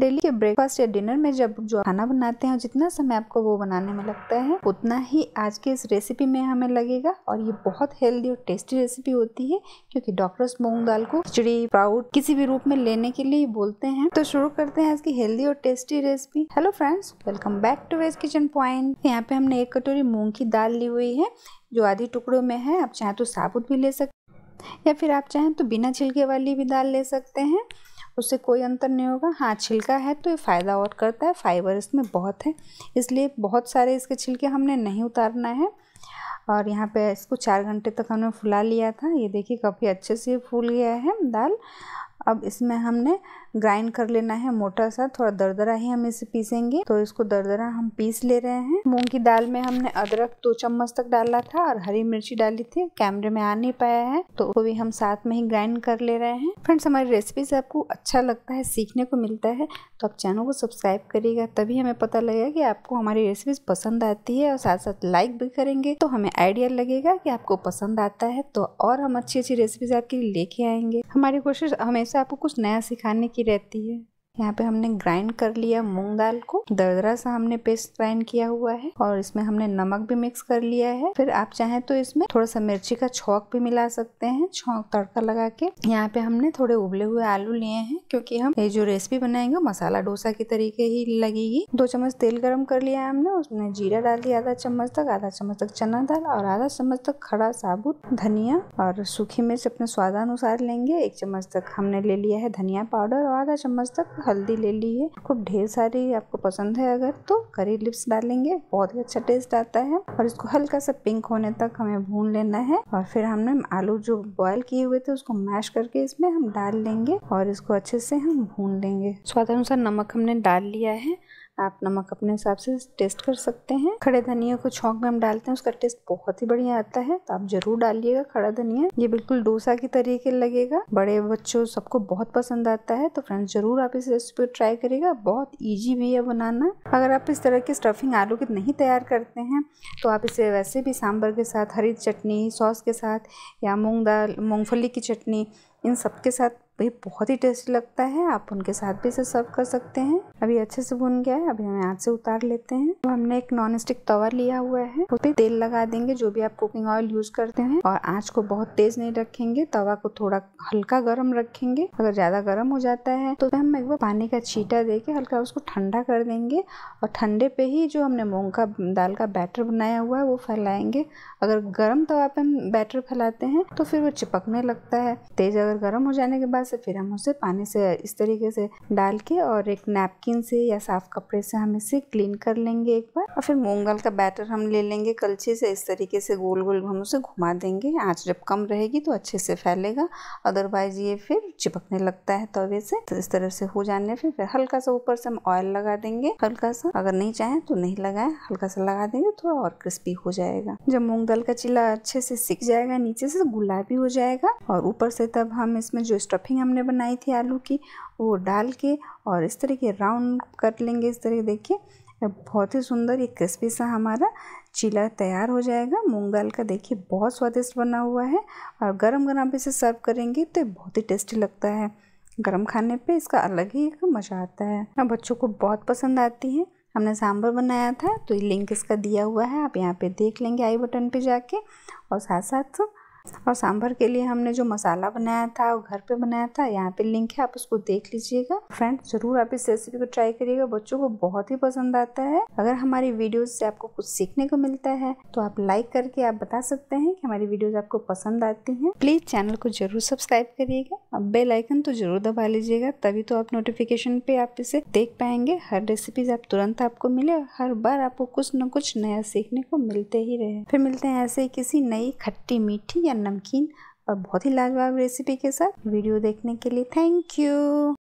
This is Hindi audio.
डेली के ब्रेकफास्ट या डिनर में जब जो खाना बनाते हैं जितना समय आपको वो बनाने में लगता है उतना ही आज के इस रेसिपी में हमें लगेगा और ये बहुत हेल्दी और टेस्टी रेसिपी होती है क्योंकि डॉक्टर्स मूंग दाल को खिचड़ी प्राउड किसी भी रूप में लेने के लिए बोलते हैं तो शुरू करते हैं आज की हेल्दी और tasty recipe hello friends welcome back to veg kitchen point यहाँ पे हमने एक कटोरी मूंग की दाल ली हुई है जो आधी टुकड़ों में है आप चाहें तो साबुत भी ले सकते या फिर आप चाहें तो बिना छिलके वाली भी दाल ले सकते हैं उससे कोई अंतर नहीं होगा हाँ छिलका है तो ये फ़ायदा और करता है फाइबर इसमें बहुत है इसलिए बहुत सारे इसके छिलके हमने नहीं उतारना है और यहाँ पे इसको चार घंटे तक हमने फुला लिया था ये देखिए काफ़ी अच्छे से फूल गया है दाल अब इसमें हमने ग्राइंड कर लेना है मोटा सा थोड़ा दरदरा ही हम इसे पीसेंगे तो इसको दरदरा हम पीस ले रहे हैं मूंग की दाल में हमने अदरक दो चम्मच तक डाला था और हरी मिर्ची डाली थी कैमरे में आ नहीं पाया है तो वो भी हम साथ में ही ग्राइंड कर ले रहे हैं फ्रेंड्स हमारी रेसिपी से आपको अच्छा लगता है सीखने को मिलता है तो आप चैनल को सब्सक्राइब करिएगा तभी हमें पता लगेगा कि आपको हमारी रेसिपीज पसंद आती है और साथ साथ लाइक भी करेंगे तो हमें आइडिया लगेगा कि आपको पसंद आता है तो और हम अच्छी अच्छी रेसिपीज आपके लिए लेके आएंगे हमारी कोशिश हमें से आपको कुछ नया सिखाने की रहती है यहाँ पे हमने ग्राइंड कर लिया मूंग दाल को दरदरा सा हमने पेस्ट ग्राइंड किया हुआ है और इसमें हमने नमक भी मिक्स कर लिया है फिर आप चाहें तो इसमें थोड़ा सा मिर्ची का छौंक भी मिला सकते हैं छौंक तड़का लगा के यहाँ पे हमने थोड़े उबले हुए आलू लिए हैं क्योंकि हम ये जो रेसिपी बनाएंगे मसाला डोसा की तरीके ही लगेगी दो चम्मच तेल गर्म कर लिया है हमने उसमें जीरा डाल दिया आधा चम्मच तक आधा चम्मच तक चना दाल और आधा चम्मच तक खड़ा साबुत धनिया और सूखी मिर्च अपने स्वादानुसार लेंगे एक चम्मच तक हमने ले लिया है धनिया पाउडर और आधा चम्मच तक हल्दी ले ली है खूब ढेर सारी आपको पसंद है अगर तो करी लिप्स डालेंगे बहुत ही अच्छा टेस्ट आता है और इसको हल्का सा पिंक होने तक हमें भून लेना है और फिर हमने आलू जो बॉयल किए हुए थे उसको मैश करके इसमें हम डाल लेंगे और इसको अच्छे से हम भून लेंगे स्वाद अनुसार नमक हमने डाल लिया है आप नमक अपने हिसाब से टेस्ट कर सकते हैं खड़े धनिया को छोंक में हम डालते हैं उसका टेस्ट बहुत ही बढ़िया आता है तो आप जरूर डालिएगा खड़ा धनिया ये बिल्कुल डोसा के तरीके लगेगा बड़े बच्चों सबको बहुत पसंद आता है तो फ्रेंड्स जरूर आप इस रेसिपी को ट्राई करिएगा बहुत ईजी भी है बनाना अगर आप इस तरह की स्टफिंग आलू की नहीं तैयार करते हैं तो आप इसे वैसे भी सांभर के साथ हरी चटनी सॉस के साथ या मूंग दाल मूँगफली की चटनी इन सब के साथ वो ये बहुत ही टेस्टी लगता है आप उनके साथ भी इसे सर्व कर सकते हैं अभी अच्छे से भुन गया है अभी हम हाथ से उतार लेते हैं तो हमने एक नॉन स्टिक तवा लिया हुआ है उस पर तेल लगा देंगे जो भी आप कुकिंग ऑयल यूज करते हैं और आँच को बहुत तेज नहीं रखेंगे तवा को थोड़ा हल्का गर्म रखेंगे अगर ज़्यादा गर्म हो जाता है तो हम एक बार पानी का छीटा दे के हल्का उसको ठंडा कर देंगे और ठंडे पे ही जो हमने मूंग का दाल का बैटर बनाया हुआ है वो फैलाएंगे अगर गर्म तवा पे हम बैटर फैलाते हैं तो फिर वो चिपकने लगता है तेज अगर गर्म हो जाने के बाद से फिर हम उसे पानी से इस तरीके से डाल के और एक नैपकिन से या साफ कपड़े से हम इसे क्लीन कर लेंगे एक बार और फिर मूंगल का बैटर हम ले लेंगे कलछी से इस तरीके से गोल गोल हम उसे घुमा देंगे आँच जब कम रहेगी तो अच्छे से फैलेगा अदरवाइज ये फिर चिपकने लगता है तवे से तो इस तरह से हो जाने फिर फिर हल्का सा ऊपर से हम ऑयल लगा देंगे हल्का सा अगर नहीं चाहें तो नहीं लगाएं हल्का सा लगा देंगे थोड़ा और क्रिस्पी हो जाएगा जब मूंग दाल का चिल्ला अच्छे से सिक जाएगा नीचे से गुलाबी हो जाएगा और ऊपर से तब हम इसमें जो स्टफिंग हमने बनाई थी आलू की वो डाल के और इस तरह के राउंड कर लेंगे इस तरह देखिए बहुत ही सुंदर ये क्रिस्पी सा हमारा चीला तैयार हो जाएगा मूंग दाल का देखिए बहुत स्वादिष्ट बना हुआ है और गरम गरम आप इसे सर्व करेंगे तो बहुत ही टेस्टी लगता है गरम खाने पे इसका अलग ही एक मज़ा आता है हाँ बच्चों को बहुत पसंद आती है हमने सांभर बनाया था तो ये लिंक इसका दिया हुआ है आप यहाँ पे देख लेंगे आई बटन पे जाके और साथ साथ और सांभर के लिए हमने जो मसाला बनाया था वो घर पे बनाया था यहाँ पे लिंक है आप उसको देख लीजिएगा फ्रेंड जरूर आप इस रेसिपी को ट्राई करिएगा बच्चों को बहुत ही पसंद आता है अगर हमारी वीडियो से आपको कुछ सीखने को मिलता है तो आप लाइक करके आप बता सकते हैं कि हमारी वीडियोज आपको पसंद आती है प्लीज चैनल को जरूर सब्सक्राइब करिएगा अब बेलाइकन तो जरूर दबा लीजिएगा तभी तो आप नोटिफिकेशन पे आप इसे देख पाएंगे हर रेसिपीज आप तुरंत आपको मिले हर बार आपको कुछ न कुछ नया सीखने को मिलते ही रहे फिर मिलते हैं ऐसे किसी नई खट्टी मीठी या नमकीन और बहुत ही लाजवाब रेसिपी के साथ वीडियो देखने के लिए थैंक यू